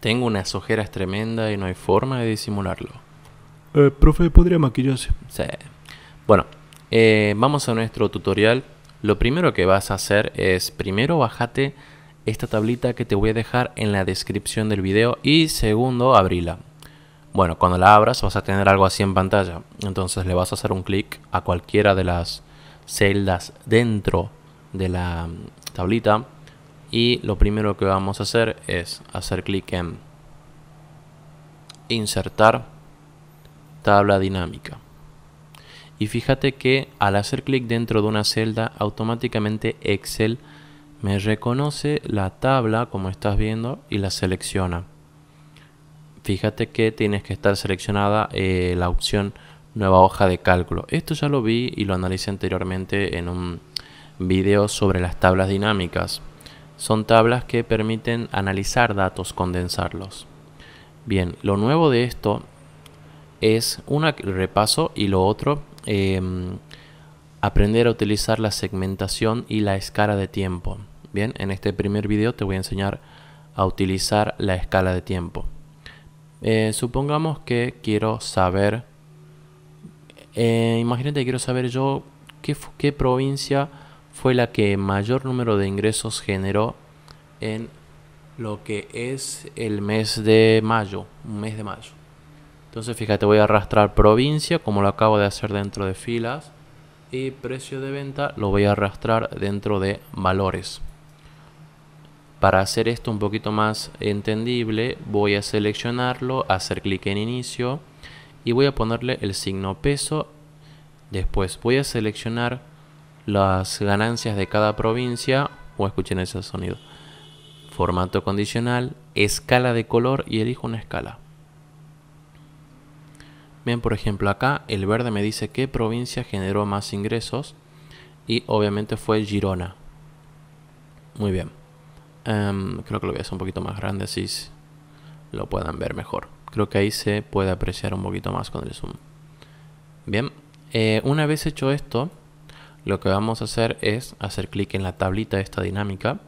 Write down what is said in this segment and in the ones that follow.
Tengo unas ojeras tremendas y no hay forma de disimularlo. Eh, profe, ¿podría maquillarse? Sí. Bueno, eh, vamos a nuestro tutorial. Lo primero que vas a hacer es, primero bájate esta tablita que te voy a dejar en la descripción del video y segundo, abrila. Bueno, cuando la abras vas a tener algo así en pantalla. Entonces le vas a hacer un clic a cualquiera de las celdas dentro de la mm, tablita y lo primero que vamos a hacer es hacer clic en insertar tabla dinámica y fíjate que al hacer clic dentro de una celda automáticamente Excel me reconoce la tabla como estás viendo y la selecciona fíjate que tienes que estar seleccionada eh, la opción nueva hoja de cálculo esto ya lo vi y lo analicé anteriormente en un video sobre las tablas dinámicas son tablas que permiten analizar datos, condensarlos. Bien, lo nuevo de esto es un repaso y lo otro, em, aprender a utilizar la segmentación y la escala de tiempo. Bien, en este primer video te voy a enseñar a utilizar la escala de tiempo. Eh, supongamos que quiero saber, eh, imagínate, quiero saber yo qué, qué provincia fue la que mayor número de ingresos generó en lo que es el mes de mayo, un mes de mayo. Entonces fíjate, voy a arrastrar provincia como lo acabo de hacer dentro de filas y precio de venta lo voy a arrastrar dentro de valores. Para hacer esto un poquito más entendible voy a seleccionarlo, hacer clic en inicio y voy a ponerle el signo peso. Después voy a seleccionar las ganancias de cada provincia, o escuchen ese sonido, formato condicional, escala de color y elijo una escala. Bien, por ejemplo, acá el verde me dice qué provincia generó más ingresos y obviamente fue Girona. Muy bien. Em, creo que lo voy a hacer un poquito más grande así lo puedan ver mejor. Creo que ahí se puede apreciar un poquito más con el zoom. Bien, eh, una vez hecho esto, lo que vamos a hacer es hacer clic en la tablita de esta dinámica.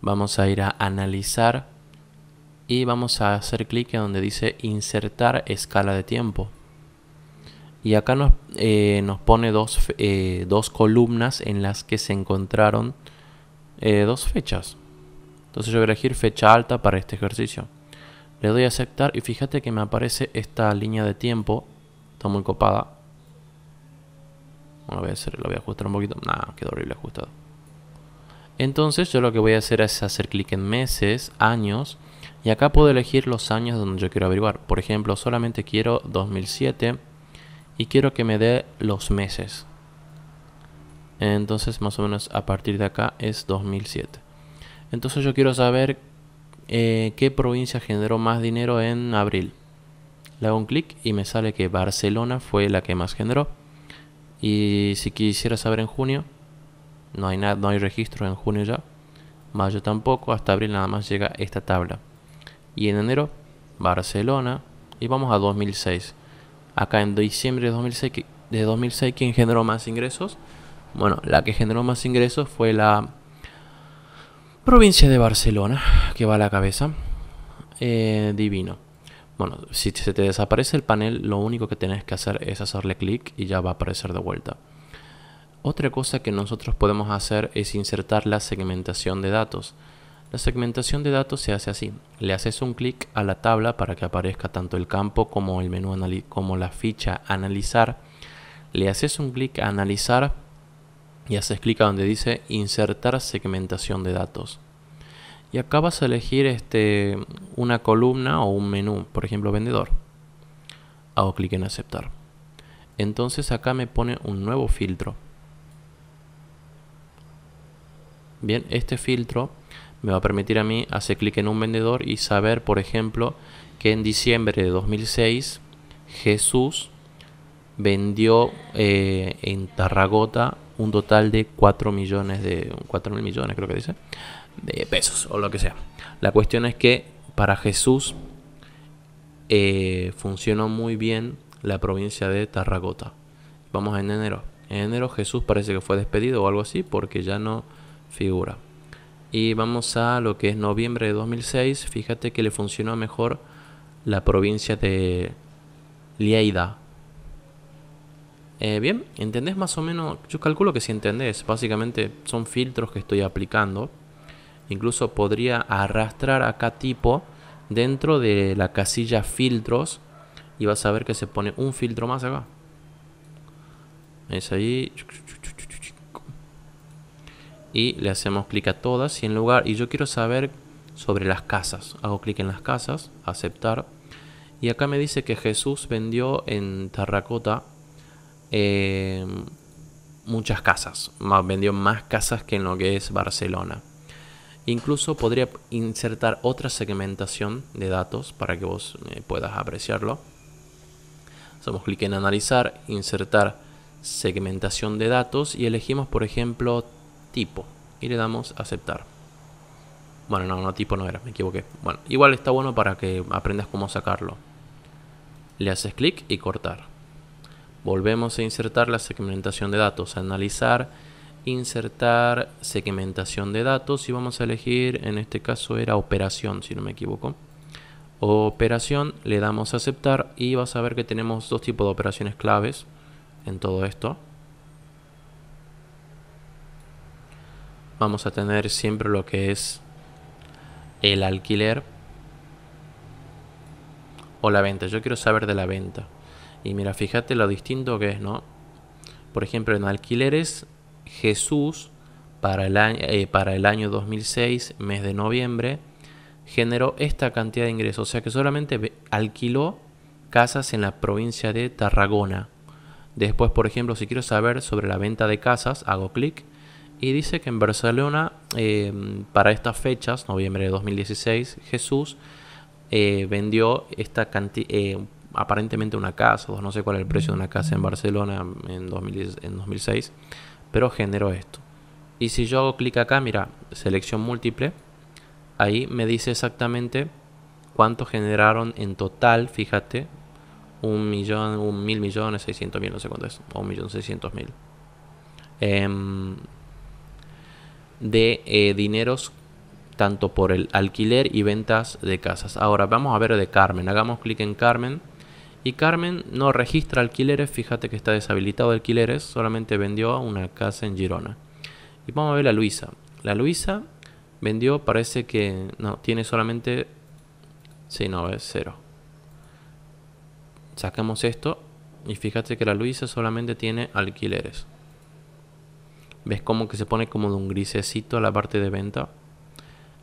Vamos a ir a analizar y vamos a hacer clic en donde dice insertar escala de tiempo. Y acá nos, eh, nos pone eh, dos, columnas en las que se encontraron eh, dos fechas. Entonces yo voy a elegir fecha alta para este ejercicio. Le doy a aceptar y fíjate que me aparece esta línea de tiempo. Está muy copada lo voy a ajustar un poquito. nada quedó horrible ajustado. Entonces yo lo que voy a hacer es hacer clic en meses, años, y acá puedo elegir los años donde yo quiero averiguar. Por ejemplo, solamente quiero 2007 y quiero que me dé los meses. Entonces más o menos a partir de acá es 2007. Entonces yo quiero saber eh, qué provincia generó más dinero en abril. Le hago un clic y me sale que Barcelona fue la que más generó. Y si quisiera saber en junio, no hay, hay registro en junio ya. Mayo tampoco, hasta abril nada más llega esta tabla. Y en enero, Barcelona. Y vamos a 2006. Acá en diciembre de 2006, de 2006 ¿quién generó más ingresos? Bueno, la que generó más ingresos fue la provincia de Barcelona, que va a la cabeza. Eh, divino. Bueno, si se te desaparece el panel, lo único que tienes que hacer es hacerle clic y ya va a aparecer de vuelta. Otra cosa que nosotros podemos hacer es insertar la segmentación de datos. La segmentación de datos se hace así. Le haces un clic a la tabla para que aparezca tanto el campo como el menú como la ficha analizar. Le haces un clic a analizar y haces clic a donde dice insertar segmentación de datos. Y acá vas a elegir este, una columna o un menú, por ejemplo vendedor. Hago clic en aceptar. Entonces acá me pone un nuevo filtro. Bien, este filtro me va a permitir a mí hacer clic en un vendedor y saber, por ejemplo, que en diciembre de 2006 Jesús vendió eh, en Tarragota un total de 4 millones de 4 mil millones creo que dice de pesos o lo que sea. La cuestión es que para Jesús eh, funcionó muy bien la provincia de Tarragota. Vamos en enero. En enero Jesús parece que fue despedido o algo así porque ya no figura. Y vamos a lo que es noviembre de 2006. Fíjate que le funcionó mejor la provincia de Lleida. Eh, bien, ¿entendés más o menos? Yo calculo que si entendés, básicamente son filtros que estoy aplicando incluso podría arrastrar acá tipo dentro de la casilla filtros y vas a ver que se pone un filtro más acá. Es ahí. Y le hacemos clic a todas y en lugar. Y yo quiero saber sobre las casas. Hago clic en las casas, aceptar. Y acá me dice que Jesús vendió en Terracota eh, muchas casas. Vendió más casas que en lo que es Barcelona. Incluso podría insertar otra segmentación de datos para que vos eh, puedas apreciarlo. Hacemos clic en analizar, insertar segmentación de datos y elegimos por ejemplo tipo y le damos aceptar. Bueno, no, no tipo no era, me equivoqué. Bueno, igual está bueno para que aprendas cómo sacarlo. Le haces clic y cortar. Volvemos a insertar la segmentación de datos, analizar insertar segmentación de datos y vamos a elegir, en este caso era operación, si no me equivoco. Operación, le damos a aceptar y vas a ver que tenemos dos tipos de operaciones claves en todo esto. Vamos a tener siempre lo que es el alquiler o la venta. Yo quiero saber de la venta. Y mira, fíjate lo distinto que es, ¿no? Por ejemplo, en alquileres Jesús para el, año, eh, para el año 2006, mes de noviembre, generó esta cantidad de ingresos. O sea que solamente alquiló casas en la provincia de Tarragona. Después, por ejemplo, si quiero saber sobre la venta de casas, hago clic y dice que en Barcelona, em, para estas fechas, noviembre de 2016, Jesús eh, vendió esta eh, aparentemente una casa, no sé cuál es el precio de una casa en Barcelona en 2006, pero generó esto. Y si yo hago clic acá, mira, selección múltiple, ahí me dice exactamente cuánto generaron en total, fíjate, un millón, un mil millones, seiscientos mil, no sé cuánto es, un millón seiscientos mil. Em, de eh, dineros tanto por el alquiler y ventas de casas. Ahora vamos a ver de Carmen. Hagamos clic en Carmen. Y Carmen no registra alquileres, fíjate que está deshabilitado alquileres, solamente vendió una casa en Girona. Y vamos a ver la Luisa. La Luisa vendió, parece que no, tiene solamente... Sí, no, es cero. Sacamos esto y fíjate que la Luisa solamente tiene alquileres. ¿Ves cómo que se pone como de un grisecito la parte de venta?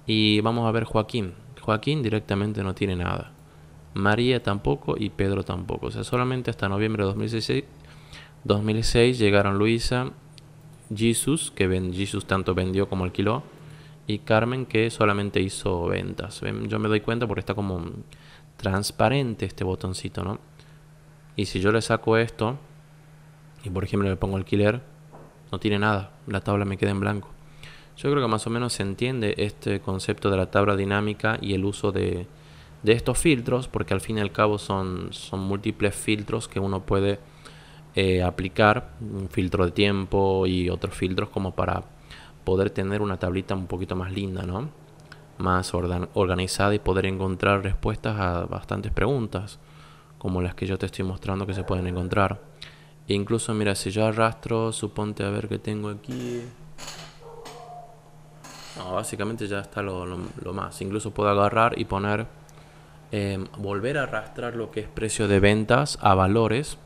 Y vamos a ver Joaquín. Joaquín directamente no tiene nada. María tampoco y Pedro tampoco. O sea, solamente hasta noviembre de 2006, llegaron Luisa, Jesus, que ben, Jesus tanto vendió como alquiló, y Carmen, que solamente hizo ventas. Yo me doy cuenta porque está como transparente este botoncito, ¿no? Y si yo le saco esto, y por ejemplo le pongo alquiler, no tiene nada, la tabla me queda en blanco. Yo creo que más o menos se entiende este concepto de la tabla dinámica y el uso de, de estos filtros, porque al fin y al cabo son, son múltiples filtros que uno puede eh, aplicar, un filtro de tiempo y otros filtros como para poder tener una tablita un poquito más linda, ¿no? Más organizada y poder encontrar respuestas a bastantes preguntas, como las que yo te estoy mostrando que se pueden encontrar. E incluso, mira, si yo arrastro, suponte a ver que tengo aquí... básicamente ya está lo más. Incluso puedo agarrar y poner Em, volver a arrastrar lo que es precio de ventas a valores,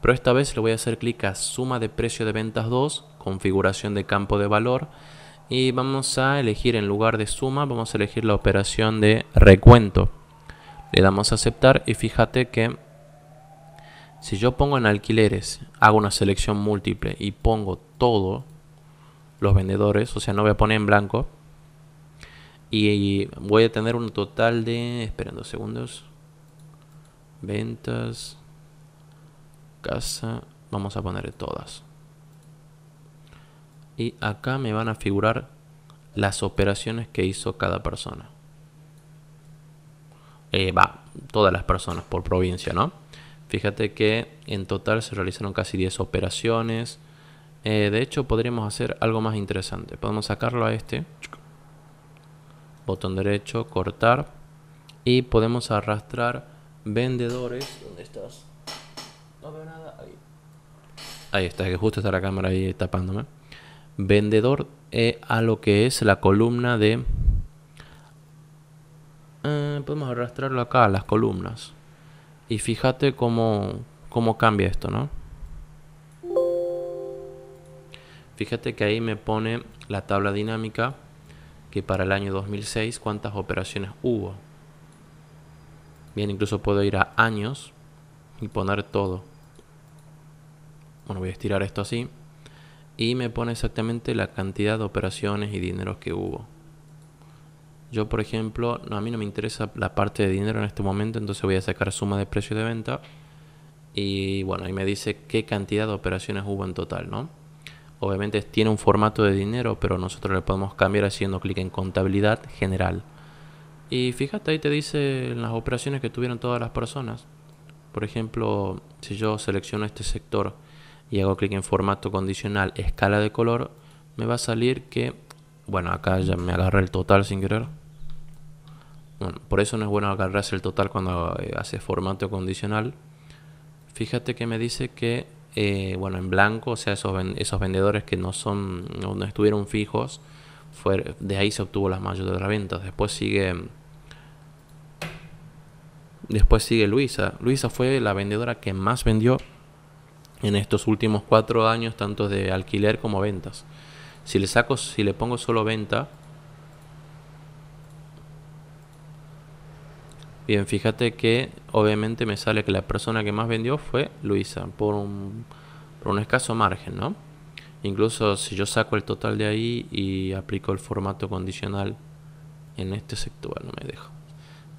pero esta vez le voy a hacer clic a suma de precio de ventas 2, configuración de campo de valor, y vamos a elegir en lugar de suma, vamos a elegir la operación de recuento. Le damos a aceptar y fíjate que si yo pongo en alquileres, hago una selección múltiple y pongo todo, los vendedores, o sea, no voy a poner en blanco, y voy a tener un total de... Esperen dos segundos. Ventas. Casa. Vamos a poner todas. Y acá me van a figurar las operaciones que hizo cada persona. Eh, va, todas las personas por provincia, ¿no? Fíjate que en total se realizaron casi 10 operaciones. Eh, de hecho, podríamos hacer algo más interesante. Podemos sacarlo a este botón derecho, cortar y podemos arrastrar vendedores. ¿Dónde estás? No veo nada. Ahí. Ahí está, que justo está la cámara ahí tapándome. Vendedor eh, a lo que es la columna de... Eh, podemos arrastrarlo acá, a las columnas. Y fíjate cómo, cómo cambia esto, ¿no? Fíjate que ahí me pone la tabla dinámica para el año 2006 cuántas operaciones hubo. Bien, incluso puedo ir a años y poner todo. Bueno, voy a estirar esto así. Y me pone exactamente la cantidad de operaciones y dineros que hubo. Yo, por ejemplo, no, a mí no me interesa la parte de dinero en este momento, entonces voy a sacar suma de precio de venta. Y bueno, ahí me dice qué cantidad de operaciones hubo en total, ¿no? Obviamente tiene un formato de dinero, pero nosotros le podemos cambiar haciendo clic en contabilidad general. Y fíjate, ahí te dice las operaciones que tuvieron todas las personas. Por ejemplo, si yo selecciono este sector y hago clic en formato condicional, escala de color, me va a salir que, bueno, acá ya me agarré el total sin querer. Bueno, por eso no es bueno agarrarse el total cuando eh, hace formato condicional. Fíjate que me dice que eh, bueno, en blanco, o sea, esos, esos vendedores que no son, no, estuvieron fijos, fue, de ahí se obtuvo las mayores de las ventas. Después sigue, después sigue Luisa. Luisa fue la vendedora que más vendió en estos últimos cuatro años, tanto de alquiler como ventas. Si le saco, si le pongo solo venta, Bien, fíjate que obviamente me sale que la persona que más vendió fue Luisa, por un, por un escaso margen, ¿no? Incluso si yo saco el total de ahí y aplico el formato condicional en este sector, no me dejo.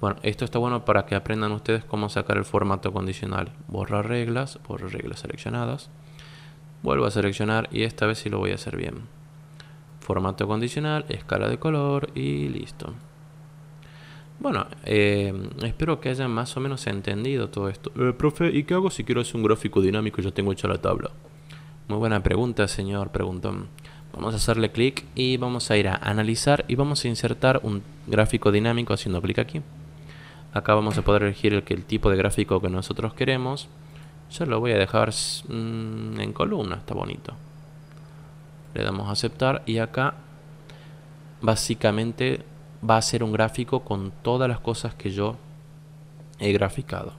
Bueno, esto está bueno para que aprendan ustedes cómo sacar el formato condicional. Borrar reglas, borrar reglas seleccionadas. Vuelvo a seleccionar y esta vez sí lo voy a hacer bien. Formato condicional, escala de color y listo. Bueno, eh, espero que hayan más o menos entendido todo esto. Eh, profe, ¿y qué hago si quiero hacer un gráfico dinámico y ya tengo hecha la tabla? Muy buena pregunta, señor preguntón. Vamos a hacerle clic y vamos a ir a analizar y vamos a insertar un gráfico dinámico haciendo clic aquí. Acá vamos a poder elegir el, tipo de gráfico que nosotros queremos. Yo lo voy a dejar mm, en columna, está bonito. Le damos a aceptar y acá básicamente va a ser un gráfico con todas las cosas que yo he graficado.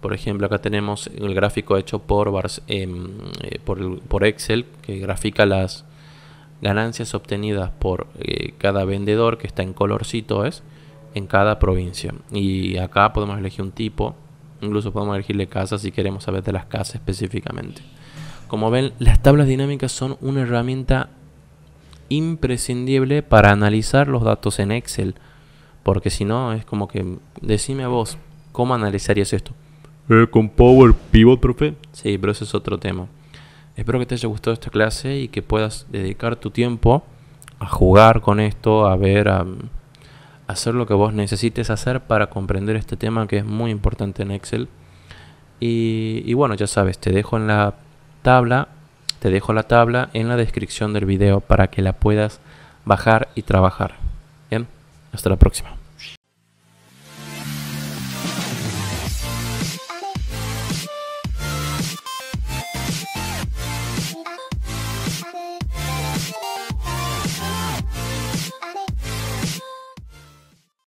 Por ejemplo, acá tenemos el gráfico hecho por, em, eh, por, Excel, que grafica las ganancias obtenidas por eh, cada vendedor, que está en colorcito, es en cada provincia. Y acá podemos elegir un tipo, incluso podemos elegirle casa si queremos saber de las casas específicamente. Como ven, las tablas dinámicas son una herramienta imprescindible para analizar los datos en Excel. Porque si no, es como que, decime a vos, ¿cómo analizarías esto? Eh, con Power Pivot, profe. Sí, pero ese es otro tema. Espero que te haya gustado esta clase y que puedas dedicar tu tiempo a jugar con esto, a ver, a, hacer lo que vos necesites hacer para comprender este tema que es muy importante en Excel. y bueno, ya sabes, te dejo en la tabla te dejo la tabla en la descripción del video para que la puedas bajar y trabajar. Bien, hasta la próxima.